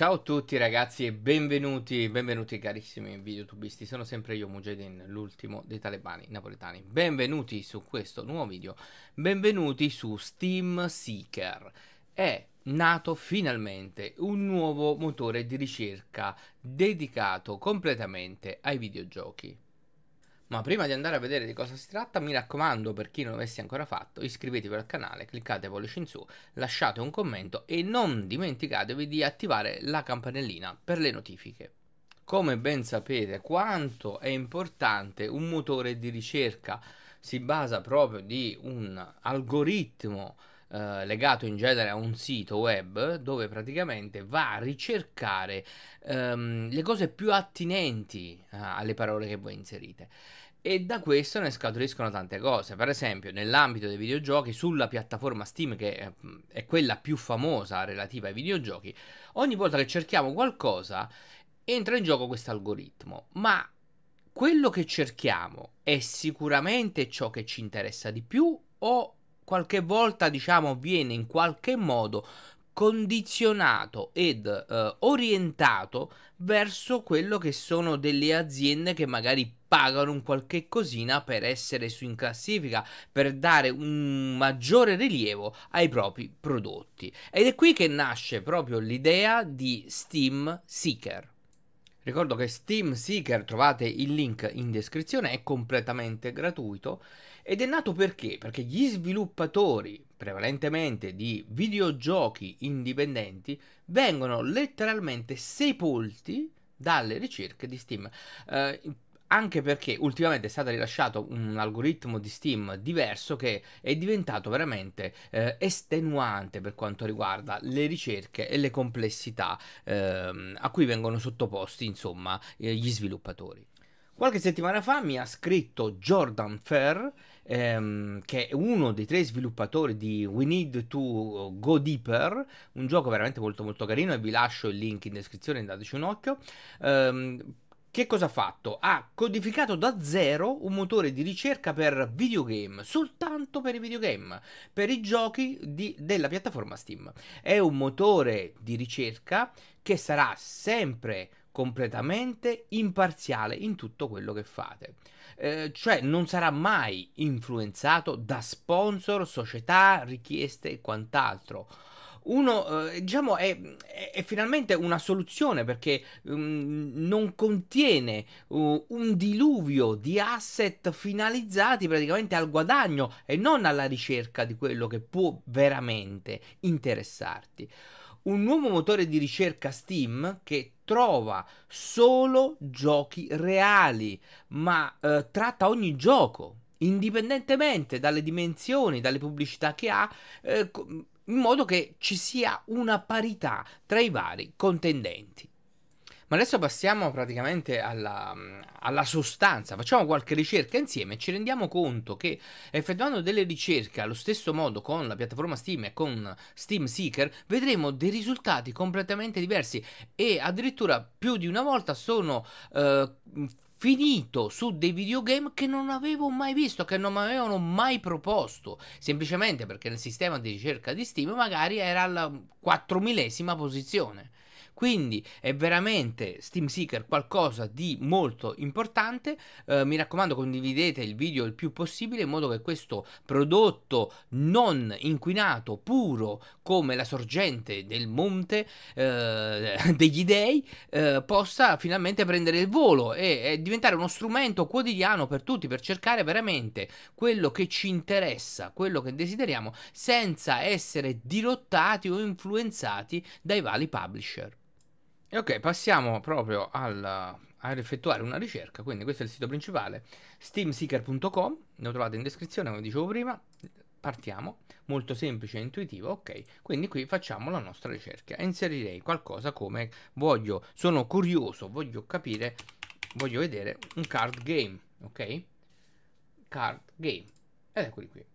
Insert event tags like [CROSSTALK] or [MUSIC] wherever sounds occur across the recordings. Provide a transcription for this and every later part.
Ciao a tutti ragazzi e benvenuti, benvenuti carissimi videotubisti, sono sempre io Mujahideen, l'ultimo dei talebani napoletani. Benvenuti su questo nuovo video, benvenuti su Steam Seeker. È nato finalmente un nuovo motore di ricerca dedicato completamente ai videogiochi. Ma prima di andare a vedere di cosa si tratta, mi raccomando, per chi non l'avesse ancora fatto, iscrivetevi al canale, cliccate pollice in su, lasciate un commento e non dimenticatevi di attivare la campanellina per le notifiche. Come ben sapete, quanto è importante un motore di ricerca si basa proprio di un algoritmo eh, legato in genere a un sito web dove praticamente va a ricercare ehm, le cose più attinenti eh, alle parole che voi inserite e da questo ne scaturiscono tante cose. Per esempio, nell'ambito dei videogiochi, sulla piattaforma Steam, che eh, è quella più famosa relativa ai videogiochi, ogni volta che cerchiamo qualcosa entra in gioco questo algoritmo. Ma quello che cerchiamo è sicuramente ciò che ci interessa di più o qualche volta diciamo viene in qualche modo condizionato ed eh, orientato verso quello che sono delle aziende che magari pagano un qualche cosina per essere su in classifica, per dare un maggiore rilievo ai propri prodotti. Ed è qui che nasce proprio l'idea di Steam Seeker. Ricordo che Steam Seeker trovate il link in descrizione, è completamente gratuito ed è nato perché? Perché gli sviluppatori, prevalentemente di videogiochi indipendenti, vengono letteralmente sepolti dalle ricerche di Steam. Eh, anche perché ultimamente è stato rilasciato un algoritmo di Steam diverso che è diventato veramente eh, estenuante per quanto riguarda le ricerche e le complessità ehm, a cui vengono sottoposti insomma eh, gli sviluppatori. Qualche settimana fa mi ha scritto Jordan Fair, ehm, che è uno dei tre sviluppatori di We Need to Go Deeper, un gioco veramente molto molto carino e vi lascio il link in descrizione, dateci un occhio. Ehm, che cosa ha fatto? Ha codificato da zero un motore di ricerca per videogame, soltanto per i videogame, per i giochi di, della piattaforma Steam. È un motore di ricerca che sarà sempre completamente imparziale in tutto quello che fate. Eh, cioè non sarà mai influenzato da sponsor, società, richieste e quant'altro uno eh, diciamo è, è, è, finalmente una soluzione perché um, non contiene uh, un diluvio di asset finalizzati praticamente al guadagno e non alla ricerca di quello che può veramente interessarti un nuovo motore di ricerca Steam che trova solo giochi reali, ma eh, tratta ogni gioco, indipendentemente dalle dimensioni, dalle pubblicità che ha, eh, in modo che ci sia una parità tra i vari contendenti. Ma adesso passiamo praticamente alla, alla, sostanza, facciamo qualche ricerca insieme e ci rendiamo conto che effettuando delle ricerche allo stesso modo con la piattaforma Steam e con Steam Seeker vedremo dei risultati completamente diversi e addirittura più di una volta sono eh, finito su dei videogame che non avevo mai visto, che non mi avevano mai proposto, semplicemente perché nel sistema di ricerca di Steam magari era alla 4000 posizione. Quindi è veramente Steam Seeker qualcosa di molto importante. Eh, mi raccomando, condividete il video il più possibile in modo che questo prodotto non inquinato, puro come la sorgente del monte eh, [LAUGHS] degli dei, eh, possa finalmente prendere il volo e, e diventare uno strumento quotidiano per tutti per cercare veramente quello che ci interessa, quello che desideriamo, senza essere dirottati o influenzati dai vari publisher. E ok, passiamo proprio al, ad effettuare una ricerca, quindi questo è il sito principale, steamseeker.com, lo trovate in descrizione come dicevo prima, partiamo, molto semplice e intuitivo, ok, quindi qui facciamo la nostra ricerca, inserirei qualcosa come voglio, sono curioso, voglio capire, voglio vedere un card game, ok, card game, ed eccoli qui,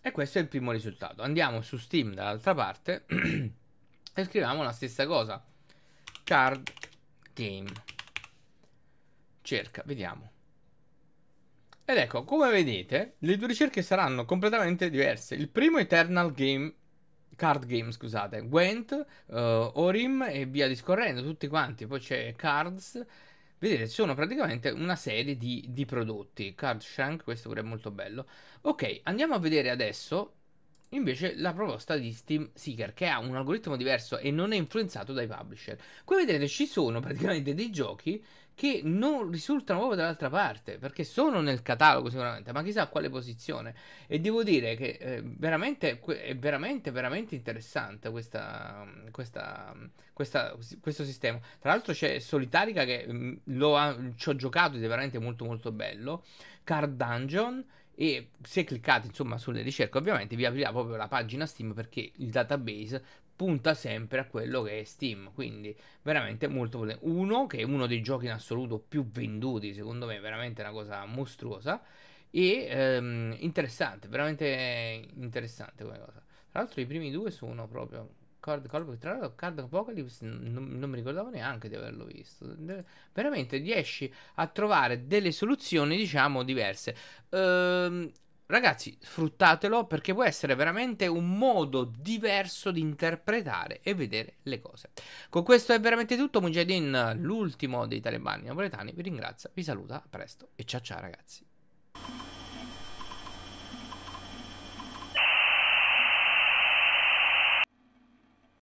e questo è il primo risultato, andiamo su Steam dall'altra parte [CLEARS THROAT] e scriviamo la stessa cosa, Card Game. Cerca, vediamo. Ed ecco, come vedete, le due ricerche saranno completamente diverse. Il primo Eternal Game card game, scusate, Gwent, uh, Orim e via discorrendo, tutti quanti. Poi c'è Cards. Vedete, sono praticamente una serie di, di prodotti. Card Shank, questo pure è molto bello. Ok, andiamo a vedere adesso invece la proposta di Steam Seeker, che ha un algoritmo diverso e non è influenzato dai publisher. Qui vedete ci sono [LAUGHS] praticamente dei giochi che non risultano proprio dall'altra parte, perché sono nel catalogo sicuramente, ma chissà a quale posizione. E devo dire che eh, veramente, è veramente, veramente interessante questa, questa, questa, questo sistema. Tra l'altro c'è Solitarica che mm, ci ho giocato ed è veramente molto molto bello, Card Dungeon, e se cliccate insomma sulle ricerche ovviamente vi aprirà proprio la pagina Steam perché il database punta sempre a quello che è Steam, quindi veramente molto potente. Uno che è uno dei giochi in assoluto più venduti, secondo me, veramente una cosa mostruosa e ehm, interessante, veramente interessante come cosa. Tra l'altro i primi due sono proprio Cord tra l'altro Card Apocalypse non, non, mi ricordavo neanche di averlo visto. De veramente riesci a trovare delle soluzioni, diciamo, diverse. Ehm, ragazzi, sfruttatelo perché può essere veramente un modo diverso di interpretare e vedere le cose. Con questo è veramente tutto. Mujahideen, l'ultimo dei talebani napoletani, vi ringrazio, vi saluta, a presto e ciao ciao ragazzi.